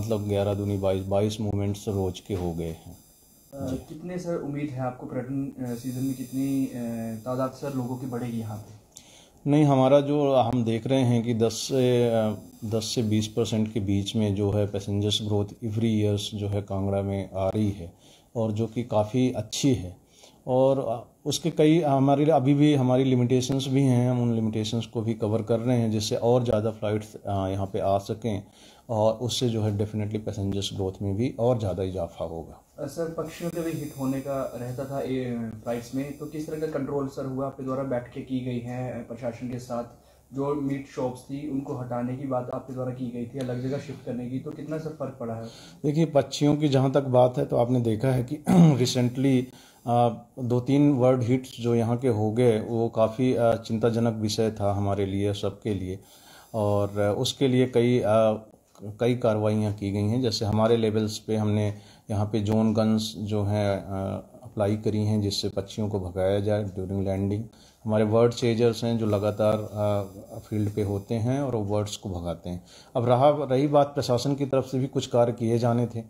मतलब ग्यारह दूनी बाईस बाईस मूवमेंट्स रोज के हो गए हैं कितने सर उम्मीद है आपको पर्यटन सीजन में कितनी तादाद सर लोगों की बढ़ेगी यहाँ पे नहीं हमारा जो हम देख रहे हैं कि 10 से 10 से 20 परसेंट के बीच में जो है पैसेंजर्स ग्रोथ एवरी ईयर्स जो है कांगड़ा में आ रही है और जो कि काफ़ी अच्छी है और उसके कई हमारे लिए अभी भी हमारी लिमिटेशंस भी हैं हम उन लिमिटेशंस को भी कवर कर रहे हैं जिससे और ज़्यादा फ़्लाइट्स यहाँ पे आ सकें और उससे जो है डेफिनेटली पैसेंजर्स ग्रोथ में भी और ज़्यादा इजाफा होगा सर पक्षियों के भी हिट होने का रहता था फ्लाइट्स में तो किस तरह का कंट्रोल सर हुआ आपके द्वारा बैठकें की गई हैं प्रशासन के साथ जो मीट शॉप्स थी उनको हटाने की बात आपके द्वारा की गई थी अलग जगह शिफ्ट करने की तो कितना सर फर्क पड़ा है देखिए पक्षियों की जहाँ तक बात है तो आपने देखा है कि रिसेंटली दो तीन वर्ड हिट्स जो यहाँ के हो गए वो काफ़ी चिंताजनक विषय था हमारे लिए सबके लिए और उसके लिए कई कई कार्रवाइयाँ की गई हैं जैसे हमारे लेवल्स पे हमने यहाँ पे जोन गन्स जो हैं अप्लाई करी हैं जिससे पक्षियों को भगाया जाए ड्यूरिंग लैंडिंग हमारे वर्ड चेजर्स हैं जो लगातार फील्ड पे होते हैं और वो वर्ड्स को भगाते हैं अब रहा रही बात प्रशासन की तरफ से भी कुछ कार्य किए जाने थे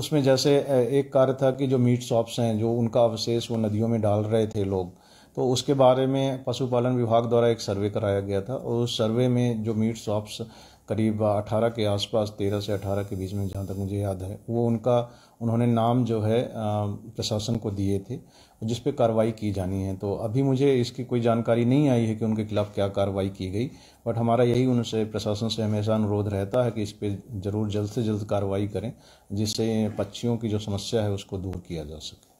उसमें जैसे एक कार्य था कि जो मीट शॉप्स हैं जो उनका अवशेष वो नदियों में डाल रहे थे लोग तो उसके बारे में पशुपालन विभाग द्वारा एक सर्वे कराया गया था और उस सर्वे में जो मीट शॉप्स करीब 18 के आसपास 13 से 18 के बीच में जहाँ तक मुझे याद है वो उनका उन्होंने नाम जो है प्रशासन को दिए थे जिस पे कार्रवाई की जानी है तो अभी मुझे इसकी कोई जानकारी नहीं आई है कि उनके खिलाफ क्या कार्रवाई की गई बट हमारा यही उनसे प्रशासन से हमेशा अनुरोध रहता है कि इस पर ज़रूर जल्द से जल्द कार्रवाई करें जिससे पक्षियों की जो समस्या है उसको दूर किया जा सके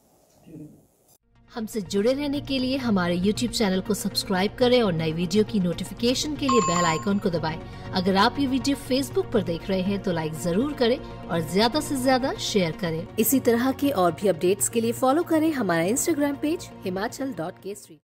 हमसे जुड़े रहने के लिए हमारे YouTube चैनल को सब्सक्राइब करें और नई वीडियो की नोटिफिकेशन के लिए बेल आइकॉन को दबाएं। अगर आप ये वीडियो Facebook पर देख रहे हैं तो लाइक जरूर करें और ज्यादा से ज्यादा शेयर करें इसी तरह के और भी अपडेट्स के लिए फॉलो करें हमारा Instagram पेज हिमाचल डॉट